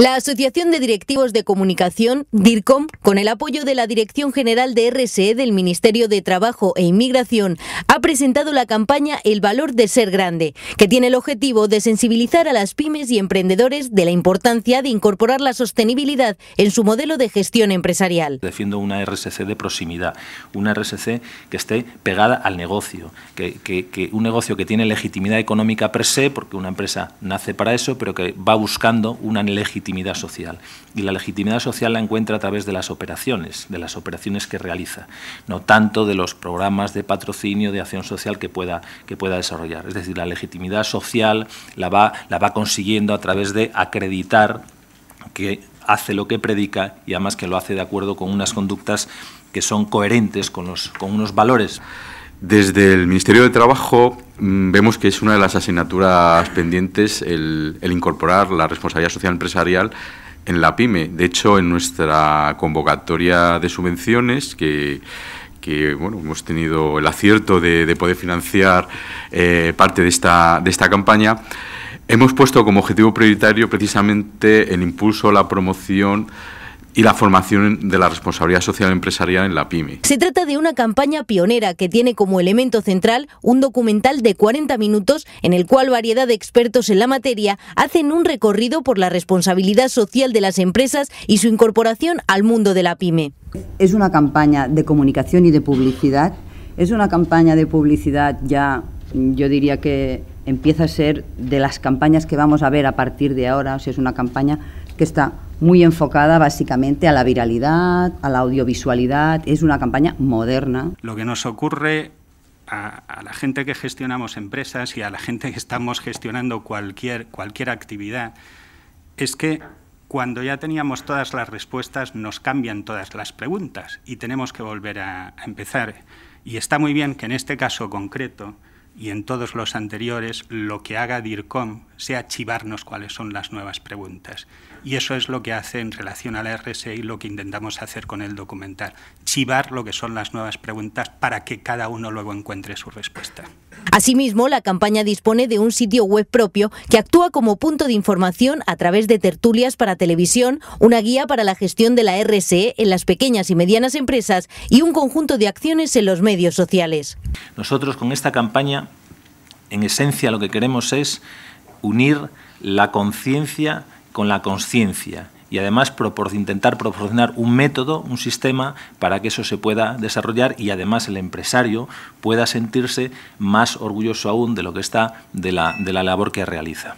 La Asociación de Directivos de Comunicación, DIRCOM, con el apoyo de la Dirección General de RSE del Ministerio de Trabajo e Inmigración, ha presentado la campaña El valor de ser grande, que tiene el objetivo de sensibilizar a las pymes y emprendedores de la importancia de incorporar la sostenibilidad en su modelo de gestión empresarial. Defiendo una RSC de proximidad, una RSC que esté pegada al negocio, que, un negocio que tiene legitimidad económica per se, porque una empresa nace para eso, pero que va buscando una legitimidad social. Y la legitimidad social la encuentra a través de las operaciones, de las operaciones que realiza, no tanto de los programas de patrocinio, de acción social que pueda, que pueda desarrollar. Es decir, la legitimidad social la va, la va consiguiendo a través de acreditar que hace lo que predica y además que lo hace de acuerdo con unas conductas que son coherentes con, con unos valores. Desde el Ministerio de Trabajo mm, vemos que es una de las asignaturas pendientes el, incorporar la responsabilidad social empresarial en la PyME. De hecho, en nuestra convocatoria de subvenciones que bueno, hemos tenido el acierto de, poder financiar eh, parte de esta, de esta campaña, hemos puesto como objetivo prioritario precisamente el impulso, la promoción y la formación de la responsabilidad social empresarial en la PyME. Se trata de una campaña pionera que tiene como elemento central un documental de 40 minutos en el cual variedad de expertos en la materia hacen un recorrido por la responsabilidad social de las empresas y su incorporación al mundo de la PyME. Es una campaña de comunicación y de publicidad. Es una campaña de publicidad ya, yo diría que empieza a ser de las campañas que vamos a ver a partir de ahora, o es una campaña que está muy enfocada básicamente a la viralidad, a la audiovisualidad. Es una campaña moderna. Lo que nos ocurre a, la gente que gestionamos empresas y a la gente que estamos gestionando cualquier, cualquier actividad es que cuando ya teníamos todas las respuestas nos cambian todas las preguntas y tenemos que volver a empezar. Y está muy bien que en este caso concreto y en todos los anteriores, lo que haga DIRCOM sea chivarnos cuáles son las nuevas preguntas. Y eso es lo que hace en relación a la RSE... ...y lo que intentamos hacer con el documental, chivar lo que son las nuevas preguntas para que cada uno luego encuentre su respuesta. Asimismo, la campaña dispone de un sitio web propio que actúa como punto de información a través de tertulias para televisión, una guía para la gestión de la RSE en las pequeñas y medianas empresas y un conjunto de acciones en los medios sociales. Nosotros con esta campaña en esencia lo que queremos es unir la conciencia con la conciencia y además intentar proporcionar un método, un sistema para que eso se pueda desarrollar y además el empresario pueda sentirse más orgulloso aún de lo que está de la, de la labor que realiza.